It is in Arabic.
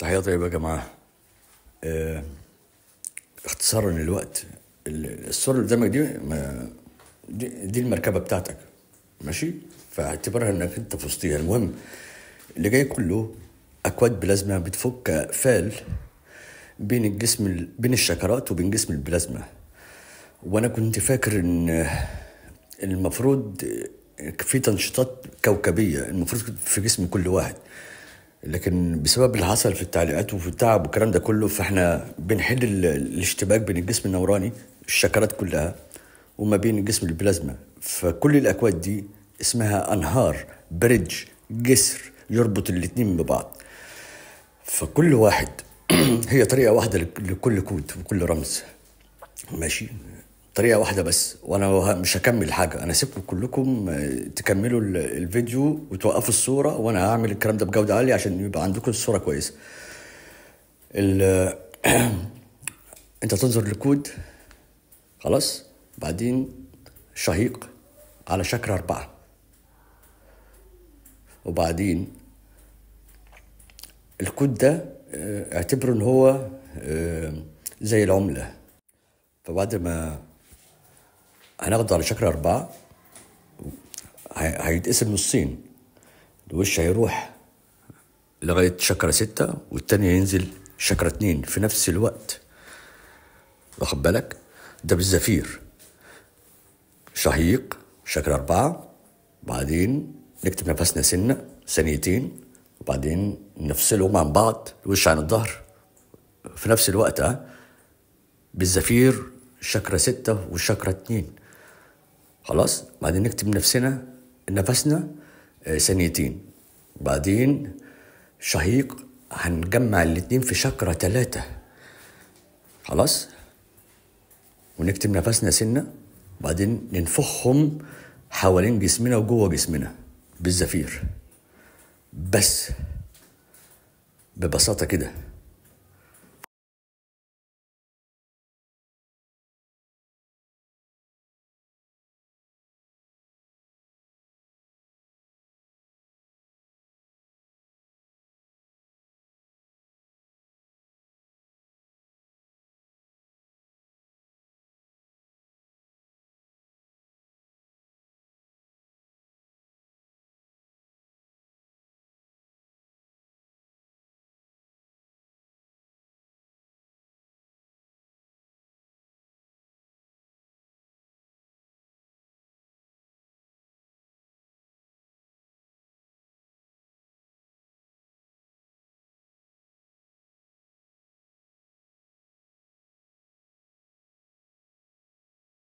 تحية طيبة يا جماعة اه اختصارا للوقت الصورة اللي قدامك دي, دي دي المركبة بتاعتك ماشي فاعتبرها انك انت في وسطيها المهم اللي جاي كله اكواد بلازما بتفك فال بين الجسم بين الشكرات وبين جسم البلازما وانا كنت فاكر ان المفروض في تنشيطات كوكبيه المفروض في جسم كل واحد لكن بسبب اللي حصل في التعليقات وفي التعب والكلام ده كله فاحنا بنحل الاشتباك بين الجسم النوراني الشكرات كلها وما بين الجسم البلازما فكل الاكواد دي اسمها انهار بريدج جسر يربط الاثنين ببعض فكل واحد هي طريقه واحده لكل كود وكل رمز ماشي طريقه واحده بس وانا مش هكمل حاجه انا سيبكم كلكم آه، تكملوا الفيديو وتوقفوا الصوره وانا هعمل الكلام ده بجوده عاليه عشان يبقى عندكم الصوره كويسه انت تنظر لكود خلاص بعدين شهيق على شكل أربعة وبعدين الكود ده آه، اعتبره ان هو آه، زي العملة فبعد ما هناخده على شكل أربعة هيتقسم نصين الوش هيروح لغاية شكرة ستة والتاني ينزل شكرة اتنين في نفس الوقت واخد بالك ده بالزفير شهيق شكرة أربعة بعدين نكتب نفسنا سنة ثانيتين وبعدين نفصلهم عن بعض الوش عن الظهر في نفس الوقت ها بالزفير شكرة ستة وشكرة اتنين خلاص بعدين نكتب نفسنا نفسنا ثانيتين آه، بعدين شهيق هنجمع الاثنين في شكرة ثلاثة خلاص ونكتب نفسنا سنة بعدين ننفخهم حوالين جسمنا وجوه جسمنا بالزفير بس ببساطة كده